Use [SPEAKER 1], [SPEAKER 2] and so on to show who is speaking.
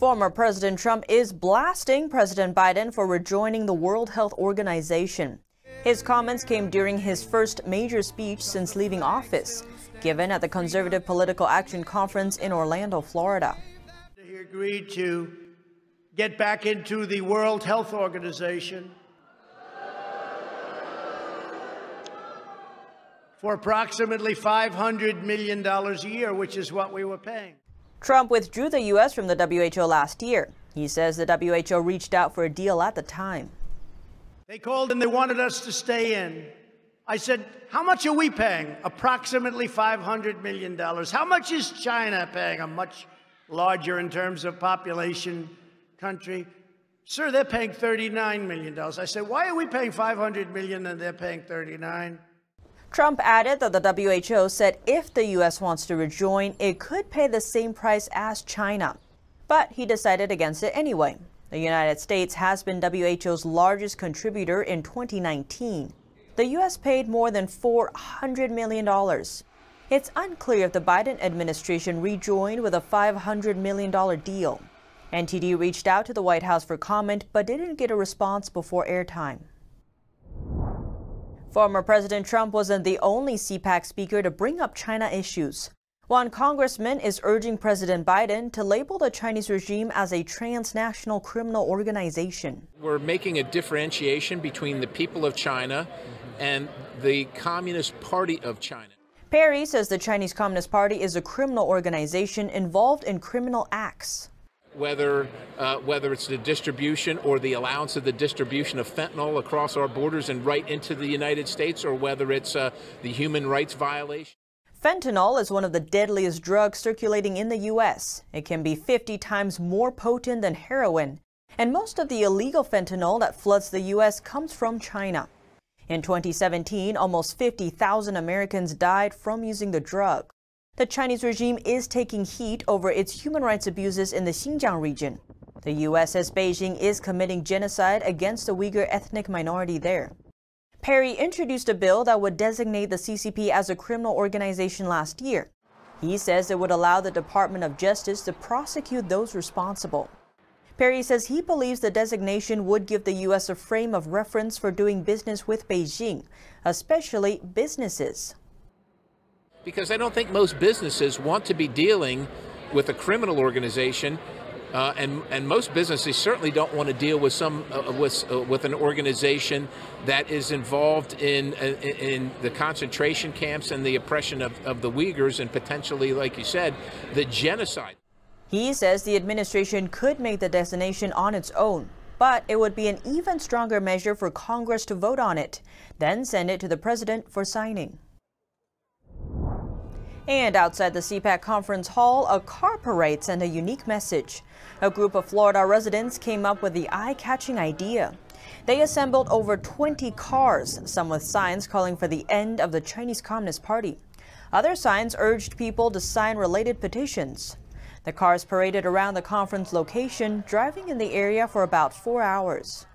[SPEAKER 1] Former President Trump is blasting President Biden for rejoining the World Health Organization. His comments came during his first major speech since leaving office, given at the Conservative Political Action Conference in Orlando, Florida.
[SPEAKER 2] He agreed to get back into the World Health Organization for approximately $500 million a year, which is what we were paying.
[SPEAKER 1] Trump withdrew the U.S. from the WHO last year. He says the WHO reached out for a deal at the time.
[SPEAKER 2] They called and they wanted us to stay in. I said, How much are we paying? Approximately $500 million. How much is China paying? A much larger in terms of population country. Sir, they're paying $39 million. I said, Why are we paying $500 million and they're paying 39?
[SPEAKER 1] Trump added that the WHO said if the U.S. wants to rejoin, it could pay the same price as China. But he decided against it anyway. The United States has been WHO's largest contributor in 2019. The U.S. paid more than $400 million. It's unclear if the Biden administration rejoined with a $500 million deal. NTD reached out to the White House for comment but didn't get a response before airtime. Former President Trump wasn't the only CPAC speaker to bring up China issues. One congressman is urging President Biden to label the Chinese regime as a transnational criminal organization.
[SPEAKER 3] We're making a differentiation between the people of China and the Communist Party of China.
[SPEAKER 1] Perry says the Chinese Communist Party is a criminal organization involved in criminal acts
[SPEAKER 3] whether, uh, whether it's the distribution or the allowance of the distribution of fentanyl across our borders and right into the United States, or whether it's uh, the human rights violation.
[SPEAKER 1] Fentanyl is one of the deadliest drugs circulating in the U.S. It can be 50 times more potent than heroin. And most of the illegal fentanyl that floods the U.S. comes from China. In 2017, almost 50,000 Americans died from using the drug. The Chinese regime is taking heat over its human rights abuses in the Xinjiang region. The U.S. says Beijing is committing genocide against the Uyghur ethnic minority there. Perry introduced a bill that would designate the CCP as a criminal organization last year. He says it would allow the Department of Justice to prosecute those responsible. Perry says he believes the designation would give the U.S. a frame of reference for doing business with Beijing, especially businesses.
[SPEAKER 3] Because I don't think most businesses want to be dealing with a criminal organization, uh, and and most businesses certainly don't want to deal with some uh, uh with uh, with an organization that is involved in uh, in the concentration camps and the oppression of, of the Uyghurs and potentially, like you said, the genocide.
[SPEAKER 1] He says the administration could make the designation on its own, but it would be an even stronger measure for Congress to vote on it, then send it to the president for signing. And outside the CPAC conference hall, a car parade sent a unique message. A group of Florida residents came up with the eye-catching idea. They assembled over 20 cars, some with signs calling for the end of the Chinese Communist Party. Other signs urged people to sign related petitions. The cars paraded around the conference location, driving in the area for about four hours.